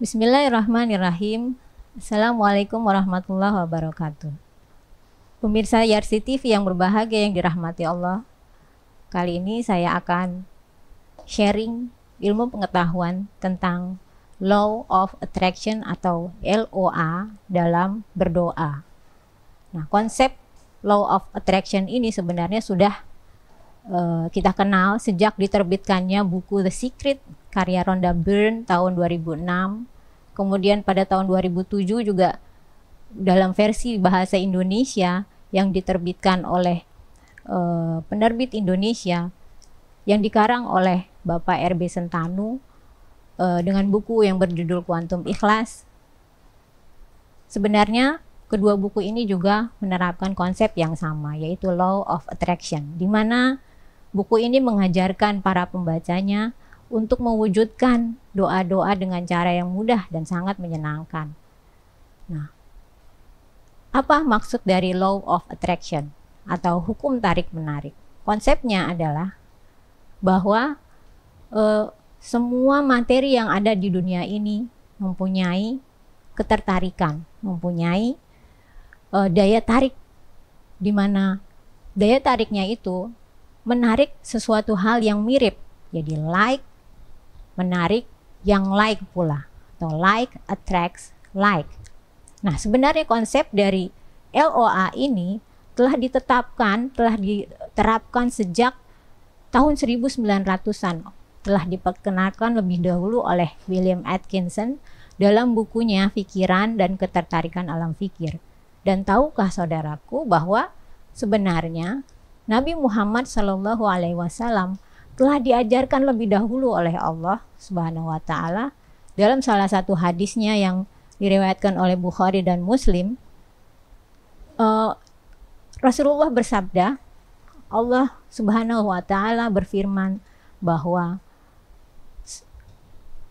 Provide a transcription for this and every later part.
Bismillahirrahmanirrahim. Assalamualaikum warahmatullahi wabarakatuh. Pemirsa Yarsi TV yang berbahagia yang dirahmati Allah. Kali ini saya akan sharing ilmu pengetahuan tentang Law of Attraction atau LOA dalam berdoa. Nah, konsep Law of Attraction ini sebenarnya sudah uh, kita kenal sejak diterbitkannya buku The Secret karya Ronda Byrne tahun 2006. Kemudian pada tahun 2007 juga dalam versi bahasa Indonesia yang diterbitkan oleh uh, penerbit Indonesia yang dikarang oleh Bapak RB Sentanu uh, dengan buku yang berjudul Quantum Ikhlas. Sebenarnya kedua buku ini juga menerapkan konsep yang sama yaitu Law of Attraction di mana buku ini mengajarkan para pembacanya untuk mewujudkan doa-doa dengan cara yang mudah dan sangat menyenangkan. Nah, apa maksud dari law of attraction atau hukum tarik-menarik? Konsepnya adalah bahwa eh, semua materi yang ada di dunia ini mempunyai ketertarikan, mempunyai eh, daya tarik di mana daya tariknya itu menarik sesuatu hal yang mirip. Jadi like menarik yang like pula atau like attracts like. Nah, sebenarnya konsep dari LOA ini telah ditetapkan, telah diterapkan sejak tahun 1900-an. Telah diperkenalkan lebih dahulu oleh William Atkinson dalam bukunya Pikiran dan Ketertarikan Alam Fikir. Dan tahukah saudaraku bahwa sebenarnya Nabi Muhammad Shallallahu Alaihi Wasallam telah diajarkan lebih dahulu oleh Allah Subhanahu wa taala dalam salah satu hadisnya yang diriwayatkan oleh Bukhari dan Muslim uh, Rasulullah bersabda Allah Subhanahu wa taala berfirman bahwa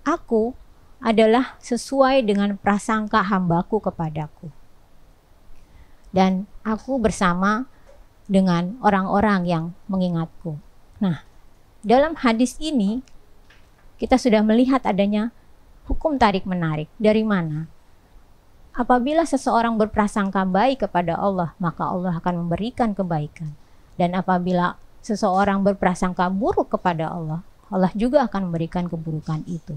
aku adalah sesuai dengan prasangka hambaku kepadaku dan aku bersama dengan orang-orang yang mengingatku. Nah, dalam hadis ini kita sudah melihat adanya hukum tarik menarik. Dari mana? Apabila seseorang berprasangka baik kepada Allah, maka Allah akan memberikan kebaikan. Dan apabila seseorang berprasangka buruk kepada Allah, Allah juga akan memberikan keburukan itu.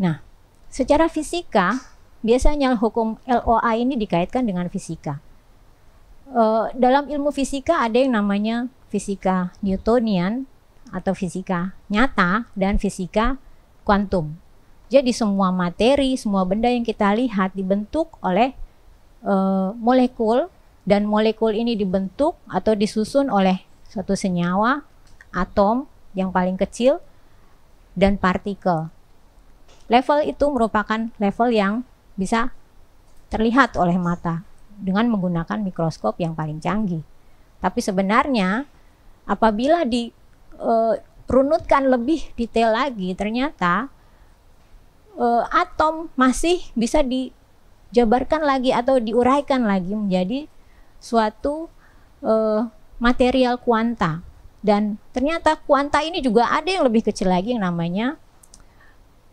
Nah, secara fisika, biasanya hukum LOA ini dikaitkan dengan fisika. E, dalam ilmu fisika ada yang namanya fisika Newtonian, atau fisika nyata dan fisika kuantum. Jadi semua materi, semua benda yang kita lihat dibentuk oleh e, molekul dan molekul ini dibentuk atau disusun oleh suatu senyawa, atom yang paling kecil dan partikel. Level itu merupakan level yang bisa terlihat oleh mata dengan menggunakan mikroskop yang paling canggih. Tapi sebenarnya apabila di uh, runutkan lebih detail lagi, ternyata uh, atom masih bisa dijabarkan lagi atau diuraikan lagi menjadi suatu uh, material kuanta. Dan ternyata kuanta ini juga ada yang lebih kecil lagi yang namanya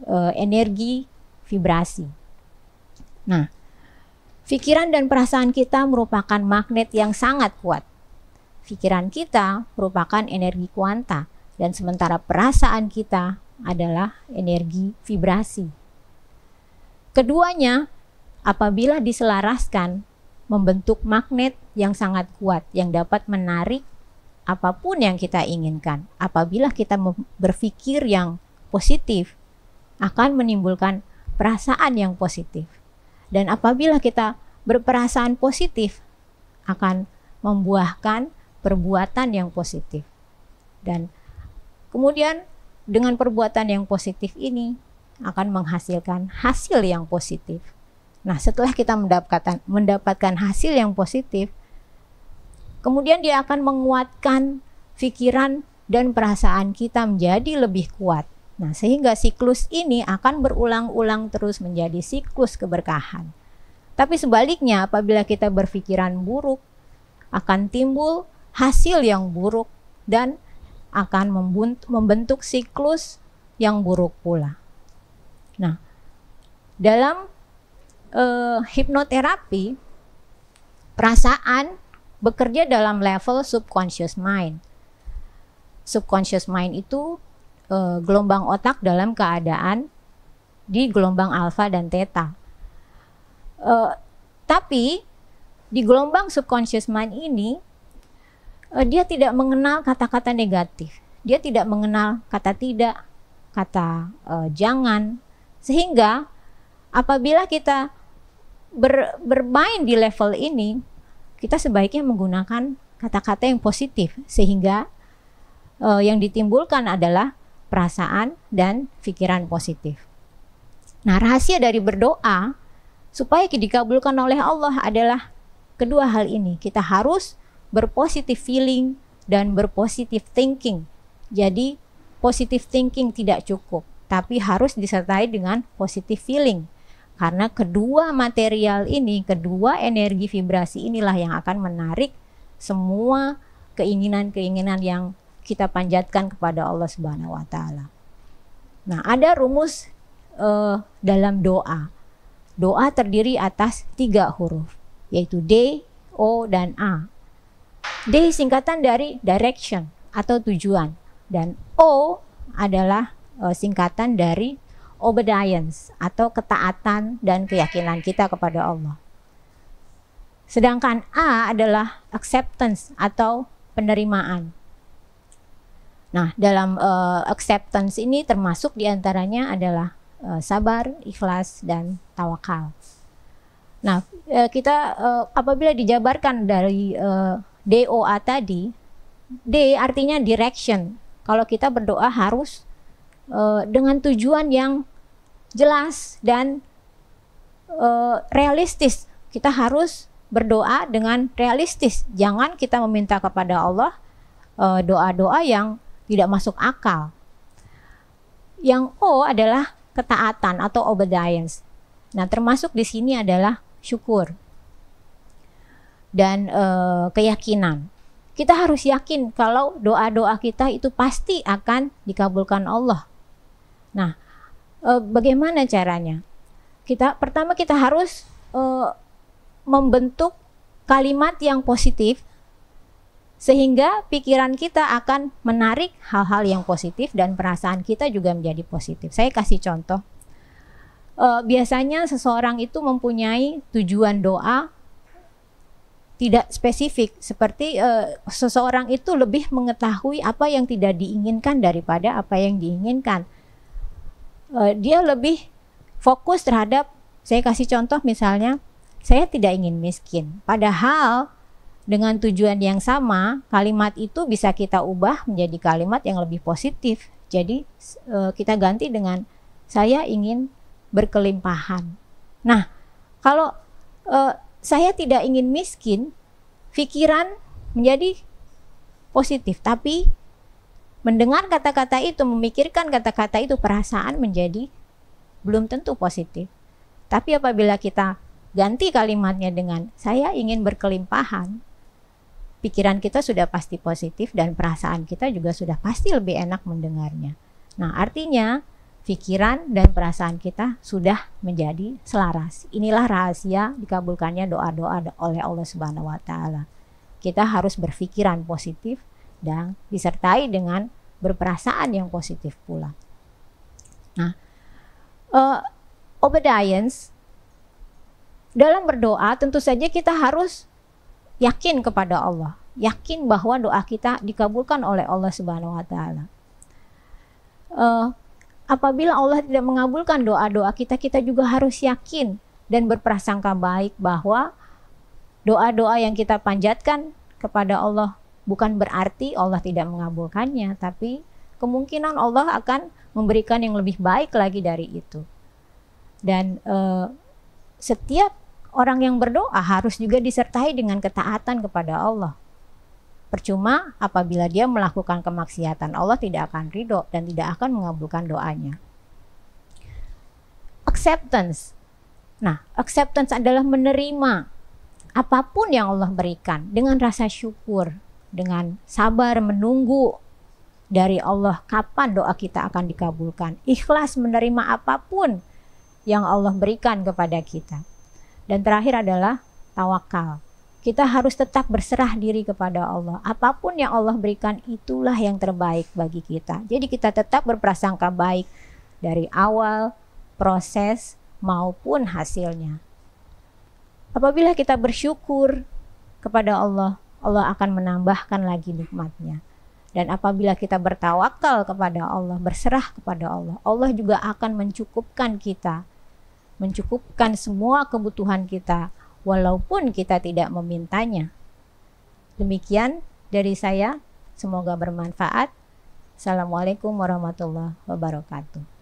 uh, energi vibrasi. Nah, pikiran dan perasaan kita merupakan magnet yang sangat kuat Pikiran kita merupakan energi kuanta dan sementara perasaan kita adalah energi vibrasi. Keduanya apabila diselaraskan membentuk magnet yang sangat kuat yang dapat menarik apapun yang kita inginkan. Apabila kita berpikir yang positif akan menimbulkan perasaan yang positif. Dan apabila kita berperasaan positif akan membuahkan perbuatan yang positif. Dan kemudian dengan perbuatan yang positif ini akan menghasilkan hasil yang positif. Nah, setelah kita mendapatkan mendapatkan hasil yang positif, kemudian dia akan menguatkan pikiran dan perasaan kita menjadi lebih kuat. Nah, sehingga siklus ini akan berulang-ulang terus menjadi siklus keberkahan. Tapi sebaliknya, apabila kita berpikiran buruk, akan timbul hasil yang buruk dan akan membentuk siklus yang buruk pula. Nah, dalam uh, hipnoterapi, perasaan bekerja dalam level subconscious mind. Subconscious mind itu uh, gelombang otak dalam keadaan di gelombang alfa dan theta. Uh, eh, tapi di gelombang subconscious mind ini uh, dia tidak mengenal kata-kata negatif. Dia tidak mengenal kata tidak, kata uh, jangan. Sehingga apabila kita ber, bermain di level ini, kita sebaiknya menggunakan kata-kata yang positif sehingga uh, yang ditimbulkan adalah perasaan dan pikiran positif. Nah, rahasia dari berdoa supaya dikabulkan oleh Allah adalah kedua hal ini. Kita harus berpositive feeling, dan berpositive thinking. Jadi, positive thinking tidak cukup, tapi harus disertai dengan positive feeling. Karena kedua material ini, kedua energi vibrasi inilah yang akan menarik semua keinginan-keinginan yang kita panjatkan kepada Allah Subhanahu wa taala. Nah, ada rumus uh, dalam doa. Doa terdiri atas tiga huruf, yaitu D, O, dan A. D singkatan dari direction atau tujuan dan O adalah e, singkatan dari obedience atau ketaatan dan keyakinan kita kepada Allah. Sedangkan A adalah acceptance atau penerimaan. Nah, dalam uh, acceptance ini termasuk diantaranya adalah uh, sabar, ikhlas, dan tawakal. Nah, kita uh, apabila dijabarkan dari uh, DOA tadi, D artinya direction. Kalau kita berdoa harus uh, dengan tujuan yang jelas dan uh, realistis. Kita harus berdoa dengan realistis. Jangan kita meminta kepada Allah eh, doa-doa uh, yang tidak masuk akal. Yang O adalah ketaatan atau obedience. Nah, termasuk di sini adalah syukur dan uh, keyakinan. Kita harus yakin kalau doa-doa kita itu pasti akan dikabulkan Allah. Nah, uh, bagaimana caranya? Kita pertama kita harus uh, membentuk kalimat yang positif sehingga pikiran kita akan menarik hal-hal yang positif dan perasaan kita juga menjadi positif. Saya kasih contoh. E, biasanya seseorang itu mempunyai tujuan doa tidak spesifik seperti uh, seseorang itu lebih mengetahui apa yang tidak diinginkan daripada apa yang diinginkan. Uh, dia lebih fokus terhadap saya kasih contoh misalnya saya tidak ingin miskin. Padahal dengan tujuan yang sama, kalimat itu bisa kita ubah menjadi kalimat yang lebih positif. Jadi uh, kita ganti dengan saya ingin berkelimpahan. Nah, kalau uh, saya tidak ingin miskin, pikiran menjadi positif, tapi mendengar kata-kata itu, memikirkan kata-kata itu, perasaan menjadi belum tentu positif. Tapi apabila kita ganti kalimatnya dengan saya ingin berkelimpahan, pikiran kita sudah pasti positif dan perasaan kita juga sudah pasti lebih enak mendengarnya. Nah, artinya pikiran dan perasaan kita sudah menjadi selaras. Inilah rahasia dikabulkannya doa-doa oleh Allah Subhanahu wa taala. Kita harus berpikiran positif dan disertai dengan berperasaan yang positif pula. Nah, uh, obedience dalam berdoa tentu saja kita harus yakin kepada Allah, yakin bahwa doa kita dikabulkan oleh Allah Subhanahu wa taala. Uh, apabila Allah tidak mengabulkan doa-doa kita, kita juga harus yakin dan berprasangka baik bahwa doa-doa yang kita panjatkan kepada Allah bukan berarti Allah tidak mengabulkannya, tapi kemungkinan Allah akan memberikan yang lebih baik lagi dari itu. Dan eh, setiap orang yang berdoa harus juga disertai dengan ketaatan kepada Allah. Percuma apabila dia melakukan kemaksiatan, Allah tidak akan ridho dan tidak akan mengabulkan doanya. Acceptance. Nah, acceptance adalah menerima apapun yang Allah berikan dengan rasa syukur, dengan sabar menunggu dari Allah kapan doa kita akan dikabulkan. Ikhlas menerima apapun yang Allah berikan kepada kita. Dan terakhir adalah tawakal. Kita harus tetap berserah diri kepada Allah. Apapun yang Allah berikan itulah yang terbaik bagi kita. Jadi kita tetap berprasangka baik dari awal, proses maupun hasilnya. Apabila kita bersyukur kepada Allah, Allah akan menambahkan lagi nikmatnya. Dan apabila kita bertawakal kepada Allah, berserah kepada Allah, Allah juga akan mencukupkan kita, mencukupkan semua kebutuhan kita walaupun kita tidak memintanya. Demikian dari saya, semoga bermanfaat. Assalamualaikum warahmatullahi wabarakatuh.